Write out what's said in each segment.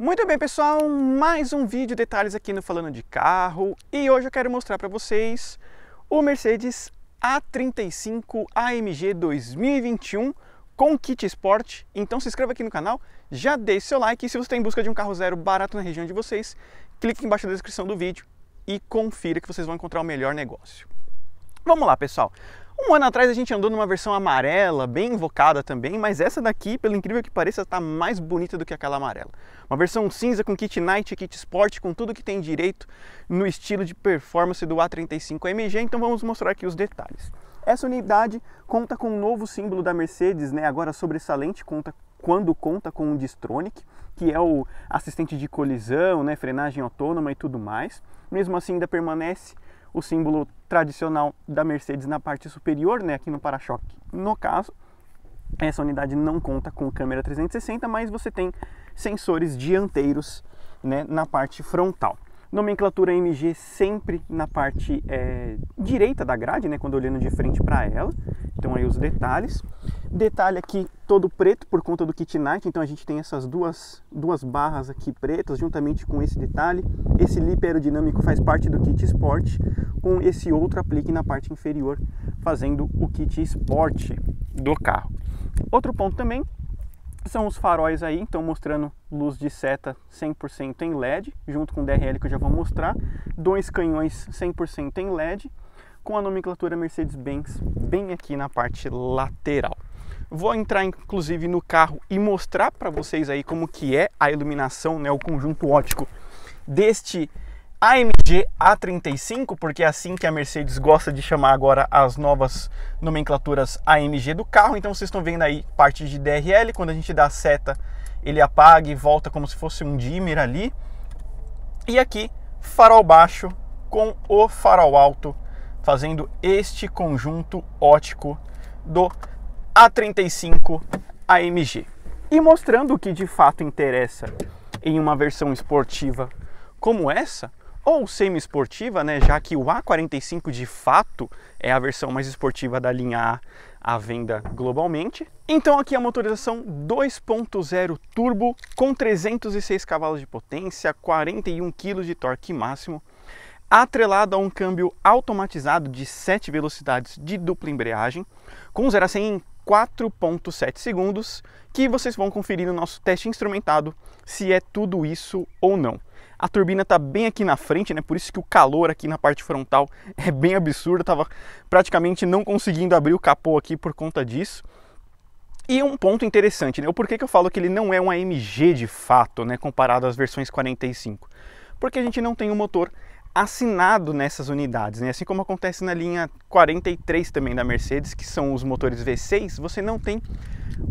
Muito bem pessoal, mais um vídeo detalhes aqui no Falando de Carro e hoje eu quero mostrar para vocês o Mercedes A35 AMG 2021 com kit esporte. Então se inscreva aqui no canal, já deixe seu like e se você está em busca de um carro zero barato na região de vocês, clique embaixo da descrição do vídeo e confira que vocês vão encontrar o melhor negócio. Vamos lá pessoal, um ano atrás a gente andou numa versão amarela, bem invocada também, mas essa daqui, pelo incrível que pareça, está mais bonita do que aquela amarela. Uma versão cinza com kit night, kit sport, com tudo que tem direito no estilo de performance do A35 AMG, então vamos mostrar aqui os detalhes. Essa unidade conta com um novo símbolo da Mercedes, né, agora sobressalente, conta quando conta com o Distronic, que é o assistente de colisão, né, frenagem autônoma e tudo mais. Mesmo assim ainda permanece o símbolo tradicional da Mercedes na parte superior, né, aqui no para-choque. No caso, essa unidade não conta com câmera 360, mas você tem sensores dianteiros né, na parte frontal. Nomenclatura MG sempre na parte é, direita da grade, né, quando olhando de frente para ela. Então aí os detalhes. Detalhe aqui todo preto por conta do kit night então a gente tem essas duas, duas barras aqui pretas juntamente com esse detalhe. Esse lip aerodinâmico faz parte do kit Sport, com esse outro aplique na parte inferior, fazendo o kit Sport do carro. Outro ponto também são os faróis aí, então mostrando luz de seta 100% em LED, junto com o DRL que eu já vou mostrar, dois canhões 100% em LED, com a nomenclatura Mercedes-Benz bem aqui na parte lateral. Vou entrar inclusive no carro e mostrar para vocês aí como que é a iluminação, né, o conjunto óptico deste AMG A35, porque é assim que a Mercedes gosta de chamar agora as novas nomenclaturas AMG do carro. Então vocês estão vendo aí parte de DRL, quando a gente dá a seta, ele apaga e volta como se fosse um dimmer ali. E aqui, farol baixo com o farol alto fazendo este conjunto ótico do A35 AMG e mostrando o que de fato interessa em uma versão esportiva como essa ou semi-esportiva, né, já que o A45 de fato é a versão mais esportiva da linha A à venda globalmente. Então aqui a motorização 2.0 turbo com 306 cavalos de potência, 41 kg de torque máximo, atrelado a um câmbio automatizado de 7 velocidades de dupla embreagem, com 0 a 100 em 4.7 segundos, que vocês vão conferir no nosso teste instrumentado se é tudo isso ou não. A turbina está bem aqui na frente, né? Por isso que o calor aqui na parte frontal é bem absurdo. estava tava praticamente não conseguindo abrir o capô aqui por conta disso. E um ponto interessante, né? O porquê que eu falo que ele não é um AMG de fato, né? Comparado às versões 45. Porque a gente não tem um motor assinado nessas unidades, né? assim como acontece na linha 43 também da Mercedes, que são os motores V6, você não tem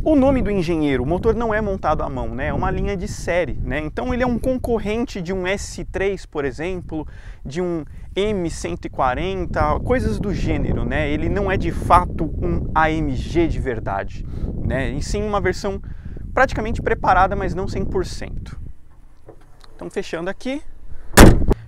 o nome do engenheiro, o motor não é montado à mão, né? é uma linha de série, né? então ele é um concorrente de um S3, por exemplo, de um M140, coisas do gênero, né? ele não é de fato um AMG de verdade, né? e sim uma versão praticamente preparada, mas não 100%. Então fechando aqui,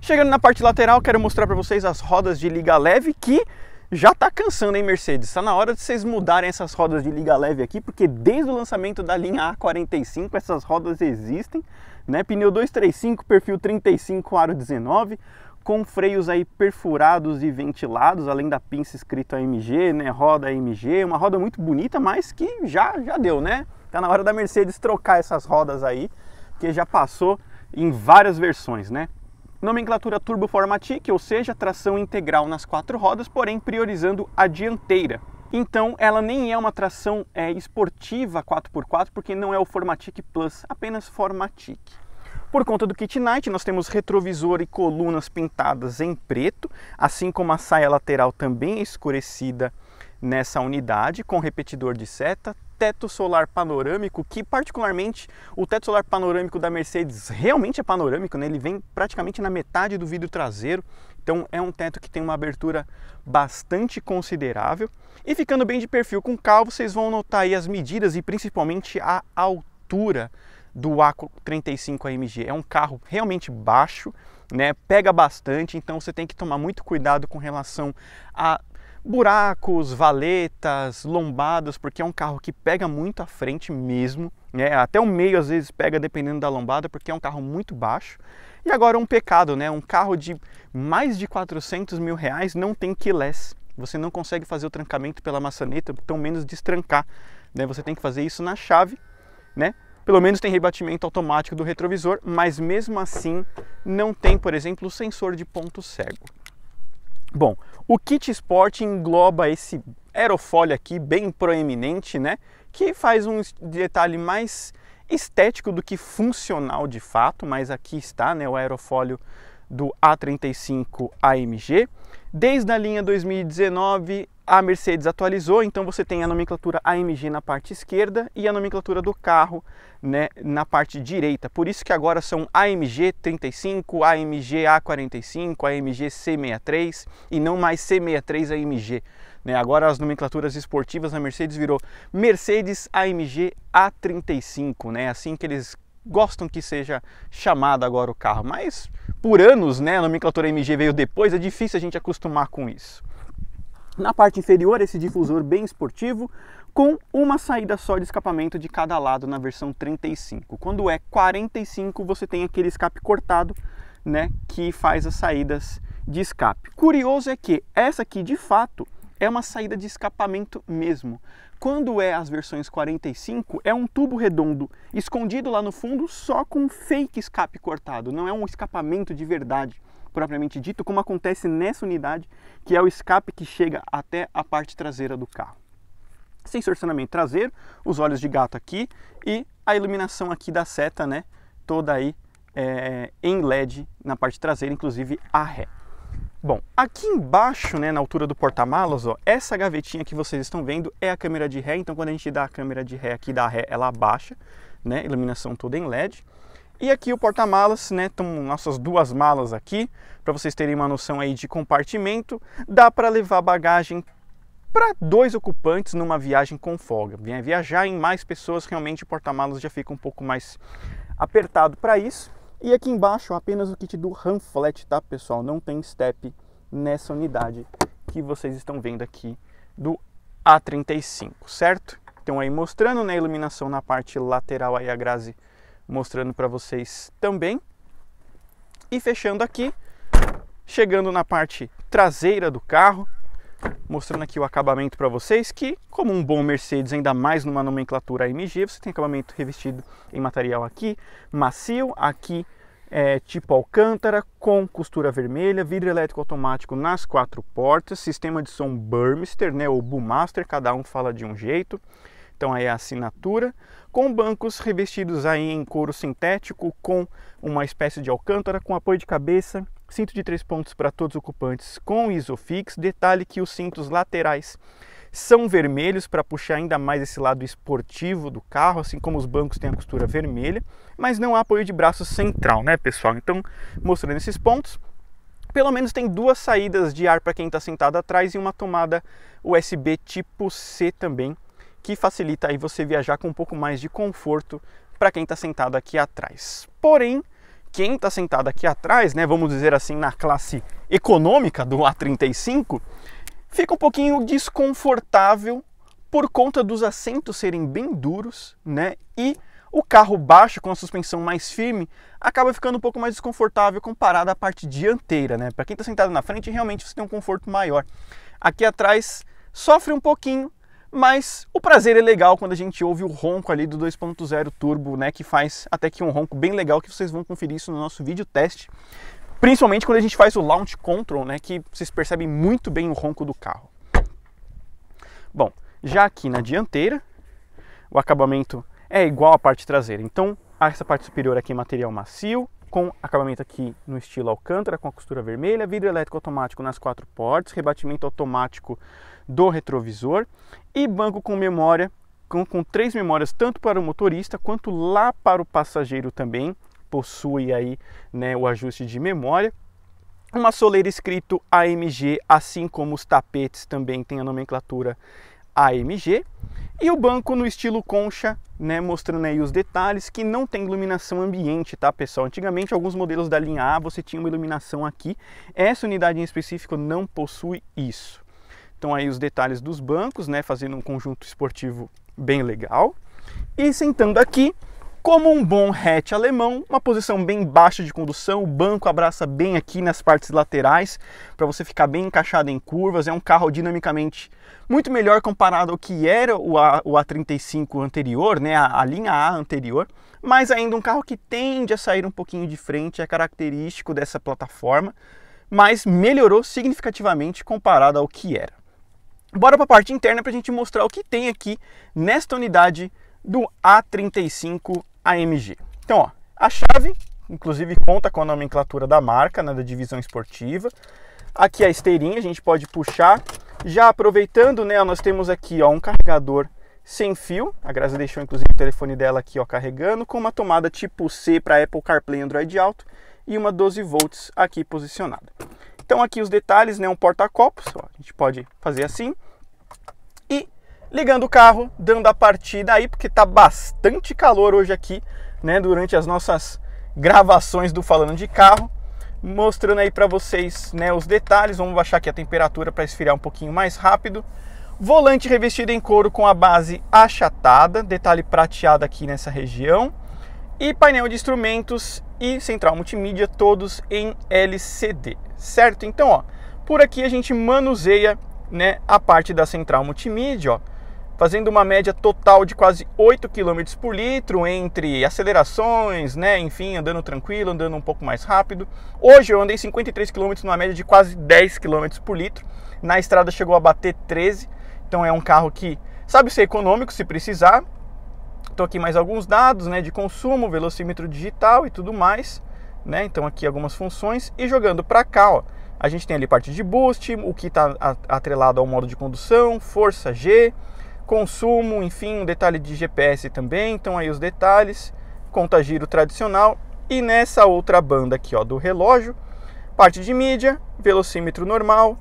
Chegando na parte lateral, quero mostrar para vocês as rodas de liga leve que já está cansando, hein, Mercedes? Está na hora de vocês mudarem essas rodas de liga leve aqui, porque desde o lançamento da linha A45 essas rodas existem, né? Pneu 235, perfil 35, aro 19, com freios aí perfurados e ventilados, além da pinça escrita AMG, né? Roda AMG, uma roda muito bonita, mas que já, já deu, né? Está na hora da Mercedes trocar essas rodas aí, que já passou em várias versões, né? nomenclatura Turbo Formatic, ou seja, tração integral nas quatro rodas, porém priorizando a dianteira. Então ela nem é uma tração é, esportiva 4x4, porque não é o Formatic Plus, apenas Formatic. Por conta do kit night, nós temos retrovisor e colunas pintadas em preto, assim como a saia lateral também é escurecida nessa unidade, com repetidor de seta, teto solar panorâmico, que particularmente o teto solar panorâmico da Mercedes realmente é panorâmico, né? ele vem praticamente na metade do vidro traseiro, então é um teto que tem uma abertura bastante considerável. E ficando bem de perfil com o carro, vocês vão notar aí as medidas e principalmente a altura do A35 AMG. É um carro realmente baixo, né? Pega bastante, então você tem que tomar muito cuidado com relação a buracos, valetas, lombadas, porque é um carro que pega muito à frente mesmo, né? Até o meio às vezes pega dependendo da lombada, porque é um carro muito baixo. E agora um pecado, né? Um carro de mais de 400 mil reais não tem keyless. Você não consegue fazer o trancamento pela maçaneta, tão menos destrancar. Né? Você tem que fazer isso na chave, né? Pelo menos tem rebatimento automático do retrovisor, mas mesmo assim não tem, por exemplo, o sensor de ponto cego. Bom, o kit sport engloba esse aerofólio aqui bem proeminente, né? Que faz um detalhe mais estético do que funcional de fato, mas aqui está, né, o aerofólio do A35 AMG. Desde a linha 2019 a Mercedes atualizou, então você tem a nomenclatura AMG na parte esquerda e a nomenclatura do carro né, na parte direita. Por isso que agora são AMG 35, AMG A45, AMG C63 e não mais C63 AMG. Né? Agora as nomenclaturas esportivas da Mercedes virou Mercedes AMG A35, né? É assim que eles gostam que seja chamado agora o carro, mas por anos né, a nomenclatura AMG veio depois, é difícil a gente acostumar com isso. Na parte inferior, esse difusor bem esportivo, com uma saída só de escapamento de cada lado na versão 35. Quando é 45, você tem aquele escape cortado, né, que faz as saídas de escape. Curioso é que essa aqui, de fato, é uma saída de escapamento mesmo. Quando é as versões 45, é um tubo redondo escondido lá no fundo, só com fake escape cortado, não é um escapamento de verdade propriamente dito, como acontece nessa unidade, que é o escape que chega até a parte traseira do carro. Sem estacionamento traseiro, os olhos de gato aqui e a iluminação aqui da seta, né? Toda aí é, em LED na parte traseira, inclusive a ré. Bom, aqui embaixo, né, na altura do porta-malas, ó, essa gavetinha que vocês estão vendo é a câmera de ré. Então, quando a gente dá a câmera de ré aqui da ré, ela abaixa, né? Iluminação toda em LED. E aqui o porta-malas, né? Estão nossas duas malas aqui, para vocês terem uma noção aí de compartimento. Dá para levar bagagem para dois ocupantes numa viagem com folga. Viajar em mais pessoas, realmente o porta-malas já fica um pouco mais apertado para isso. E aqui embaixo apenas o kit do Ramflet, tá pessoal? Não tem step nessa unidade que vocês estão vendo aqui do A35, certo? Então aí mostrando na né, iluminação na parte lateral aí a grase mostrando para vocês também. E fechando aqui, chegando na parte traseira do carro, mostrando aqui o acabamento para vocês, que como um bom Mercedes, ainda mais numa nomenclatura AMG, você tem acabamento revestido em material aqui, macio, aqui é, tipo Alcântara, com costura vermelha, vidro elétrico automático nas quatro portas, sistema de som Burmester, né, ou Bumaster, cada um fala de um jeito, então aí a assinatura, com bancos revestidos aí em couro sintético, com uma espécie de alcântara, com apoio de cabeça, cinto de três pontos para todos os ocupantes com isofix. Detalhe que os cintos laterais são vermelhos para puxar ainda mais esse lado esportivo do carro, assim como os bancos têm a costura vermelha, mas não há apoio de braço central, né, pessoal? Então, mostrando esses pontos, pelo menos tem duas saídas de ar para quem está sentado atrás e uma tomada USB tipo C também que facilita aí você viajar com um pouco mais de conforto para quem está sentado aqui atrás. Porém, quem está sentado aqui atrás, né, vamos dizer assim, na classe econômica do A35, fica um pouquinho desconfortável por conta dos assentos serem bem duros, né? E o carro baixo com a suspensão mais firme acaba ficando um pouco mais desconfortável comparado à parte dianteira, né? Para quem está sentado na frente, realmente você tem um conforto maior. Aqui atrás sofre um pouquinho, mas o prazer é legal quando a gente ouve o ronco ali do 2.0 turbo, né, que faz até que um ronco bem legal que vocês vão conferir isso no nosso vídeo teste. Principalmente quando a gente faz o launch control, né, que vocês percebem muito bem o ronco do carro. Bom, já aqui na dianteira, o acabamento é igual à parte traseira. Então, essa parte superior aqui é material macio, com acabamento aqui no estilo Alcântara, com a costura vermelha, vidro elétrico automático nas quatro portas, rebatimento automático do retrovisor e banco com memória, com, com três memórias, tanto para o motorista quanto lá para o passageiro também, possui aí né, o ajuste de memória. Uma soleira escrito AMG, assim como os tapetes também têm a nomenclatura AMG. E o banco no estilo concha, né, mostrando aí os detalhes, que não tem iluminação ambiente, tá, pessoal? Antigamente, alguns modelos da linha A, você tinha uma iluminação aqui. Essa unidade em específico não possui isso. Então aí os detalhes dos bancos, né, fazendo um conjunto esportivo bem legal. E sentando aqui, como um bom hatch alemão, uma posição bem baixa de condução, o banco abraça bem aqui nas partes laterais para você ficar bem encaixado em curvas. É um carro dinamicamente muito melhor comparado ao que era o, A, o A35 anterior, né, a, a linha A anterior, mas ainda um carro que tende a sair um pouquinho de frente, é característico dessa plataforma, mas melhorou significativamente comparado ao que era. Bora para a parte interna para a gente mostrar o que tem aqui nesta unidade do A35 AMG. Então, ó, a chave, inclusive, conta com a nomenclatura da marca, né, da divisão esportiva. Aqui a esteirinha, a gente pode puxar. Já aproveitando, né, nós temos aqui ó, um carregador sem fio. A Grazi deixou, inclusive, o telefone dela aqui ó, carregando, com uma tomada tipo C para Apple CarPlay Android Auto e uma 12 volts aqui posicionada. Então aqui os detalhes, né, um porta-copos, a gente pode fazer assim ligando o carro, dando a partida aí, porque tá bastante calor hoje aqui, né, durante as nossas gravações do falando de carro, mostrando aí para vocês, né, os detalhes. Vamos baixar aqui a temperatura para esfriar um pouquinho mais rápido. Volante revestido em couro com a base achatada, detalhe prateado aqui nessa região. E painel de instrumentos e central multimídia todos em LCD, certo? Então, ó, por aqui a gente manuseia, né, a parte da central multimídia, ó fazendo uma média total de quase 8 km por litro entre acelerações, né? Enfim, andando tranquilo, andando um pouco mais rápido. Hoje eu andei 53 km numa média de quase 10 km por litro. Na estrada chegou a bater 13, então é um carro que sabe ser econômico se precisar. Estou aqui mais alguns dados né, de consumo, velocímetro digital e tudo mais. Né? Então aqui algumas funções. E jogando para cá, ó, a gente tem ali parte de boost, o que está atrelado ao modo de condução, força G, consumo, enfim, um detalhe de GPS também, então aí os detalhes, conta giro tradicional e nessa outra banda aqui, ó, do relógio, parte de mídia, velocímetro normal,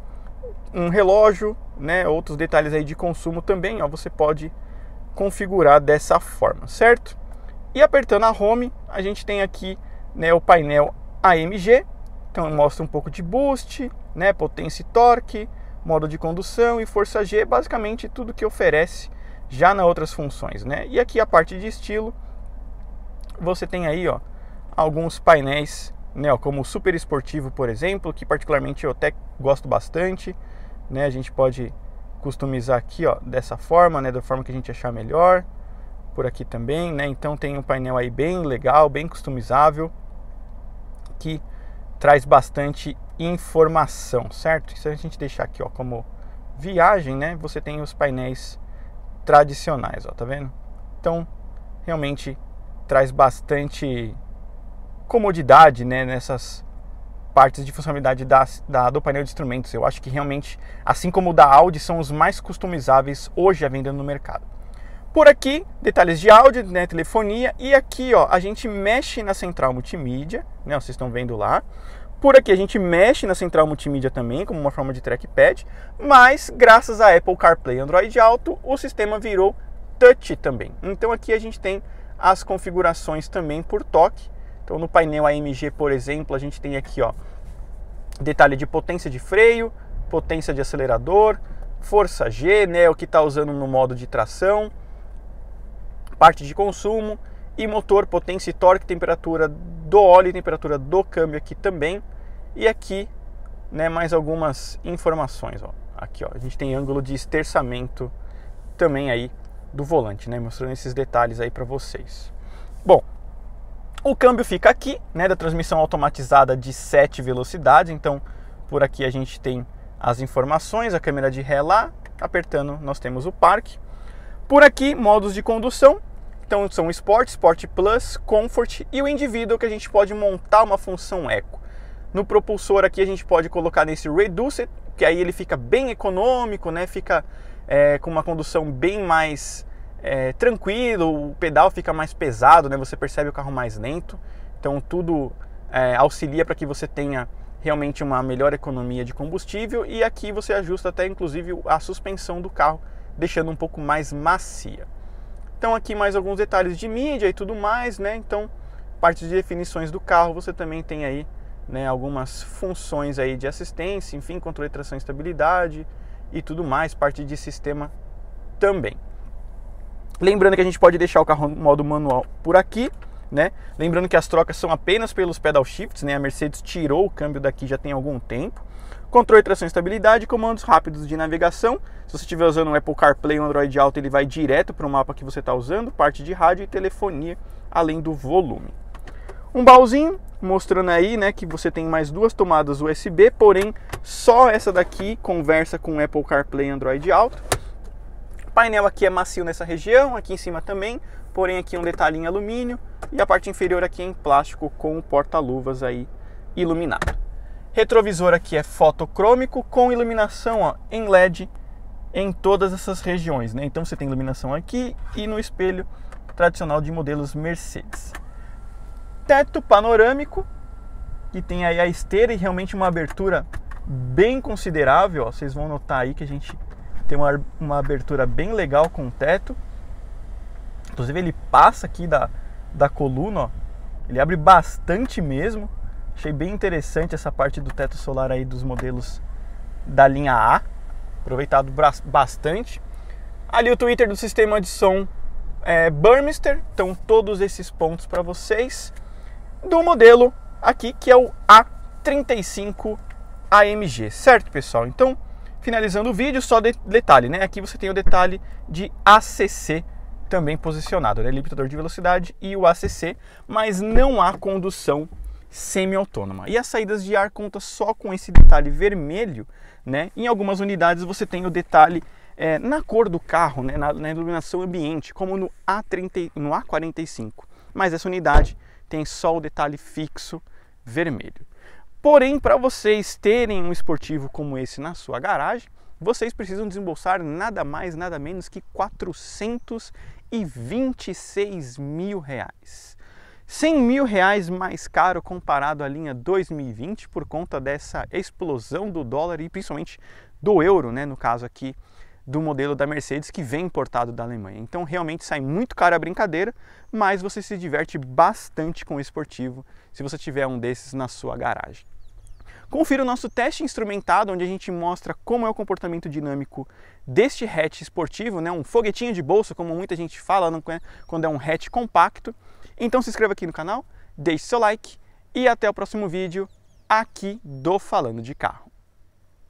um relógio, né, outros detalhes aí de consumo também, ó, você pode configurar dessa forma, certo? E apertando a home, a gente tem aqui, né, o painel AMG, então mostra um pouco de boost, né, potência e torque, modo de condução e força G, é basicamente tudo que oferece já nas outras funções, né? E aqui a parte de estilo, você tem aí, ó, alguns painéis, né, ó, como o super esportivo, por exemplo, que particularmente eu até gosto bastante, né? A gente pode customizar aqui, ó, dessa forma, né, da forma que a gente achar melhor. Por aqui também, né? Então tem um painel aí bem legal, bem customizável que traz bastante informação, certo? Se a gente deixar aqui, ó, como viagem, né? Você tem os painéis tradicionais, ó, tá vendo? Então, realmente traz bastante comodidade, né, nessas partes de funcionalidade da, da, do painel de instrumentos. Eu acho que realmente, assim como o da Audi, são os mais customizáveis hoje à venda no mercado. Por aqui, detalhes de áudio, né, telefonia e aqui, ó, a gente mexe na central multimídia, né, vocês estão vendo lá. Por aqui a gente mexe na central multimídia também, como uma forma de trackpad, mas graças a Apple CarPlay Android Auto, o sistema virou touch também. Então aqui a gente tem as configurações também por toque. Então no painel AMG, por exemplo, a gente tem aqui ó, detalhe de potência de freio, potência de acelerador, força G, né, o que está usando no modo de tração, parte de consumo e motor, potência e torque, temperatura do óleo e temperatura do câmbio aqui também. E aqui, né, mais algumas informações, ó. Aqui, ó, a gente tem ângulo de esterçamento também aí do volante, né, mostrando esses detalhes aí para vocês. Bom, o câmbio fica aqui, né, da transmissão automatizada de 7 velocidades, então por aqui a gente tem as informações, a câmera de ré lá, apertando nós temos o parque. Por aqui, modos de condução, então são Sport, Sport Plus, Comfort e o indivíduo que a gente pode montar uma função eco. No propulsor aqui a gente pode colocar nesse Reduce, que aí ele fica bem econômico, né? Fica é, com uma condução bem mais é, tranquilo, o pedal fica mais pesado, né? Você percebe o carro mais lento. Então tudo é, auxilia para que você tenha realmente uma melhor economia de combustível e aqui você ajusta até inclusive a suspensão do carro, deixando um pouco mais macia. Então aqui mais alguns detalhes de mídia e tudo mais, né? Então, parte de definições do carro, você também tem aí, né, algumas funções aí de assistência, enfim, controle de tração e estabilidade e tudo mais, parte de sistema também. Lembrando que a gente pode deixar o carro no modo manual por aqui, né? Lembrando que as trocas são apenas pelos pedal shifts, né? A Mercedes tirou o câmbio daqui já tem algum tempo. Controle de tração e estabilidade, comandos rápidos de navegação. Se você estiver usando o Apple CarPlay ou Android Auto, ele vai direto para o mapa que você está usando, parte de rádio e telefonia, além do volume. Um baúzinho, mostrando aí né, que você tem mais duas tomadas USB, porém só essa daqui conversa com o Apple CarPlay e Android Auto. O painel aqui é macio nessa região, aqui em cima também, porém aqui um detalhe em alumínio e a parte inferior aqui é em plástico com o porta-luvas aí iluminado. Retrovisor aqui é fotocrômico com iluminação ó, em LED em todas essas regiões. Né? Então você tem iluminação aqui e no espelho tradicional de modelos Mercedes. Teto panorâmico, que tem aí a esteira e realmente uma abertura bem considerável. Ó. Vocês vão notar aí que a gente tem uma, uma abertura bem legal com o teto. Inclusive ele passa aqui da, da coluna, ó. ele abre bastante mesmo. Achei bem interessante essa parte do teto solar aí dos modelos da linha A, aproveitado bastante. Ali o Twitter do sistema de som é, Burmester, então todos esses pontos para vocês. Do modelo aqui que é o A35 AMG, certo pessoal? Então, finalizando o vídeo, só de detalhe, né? Aqui você tem o detalhe de ACC também posicionado, né? Limitador de velocidade e o ACC, mas não há condução semi-autônoma. E as saídas de ar conta só com esse detalhe vermelho, né? Em algumas unidades você tem o detalhe é, na cor do carro, né? Na, na, iluminação ambiente, como no, A30, no A45. Mas essa unidade tem só o detalhe fixo vermelho. Porém, para vocês terem um esportivo como esse na sua garagem, vocês precisam desembolsar nada mais, nada menos que 426 mil reais. 100 mil reais mais caro comparado à linha 2020 por conta dessa explosão do dólar e principalmente do euro, né, no caso aqui do modelo da Mercedes que vem importado da Alemanha. Então realmente sai muito caro a brincadeira, mas você se diverte bastante com o esportivo se você tiver um desses na sua garagem. Confira o nosso teste instrumentado, onde a gente mostra como é o comportamento dinâmico deste hatch esportivo, né? um foguetinho de bolso, como muita gente fala é? quando é um hatch compacto. Então se inscreva aqui no canal, deixe seu like e até o próximo vídeo aqui do Falando de Carro.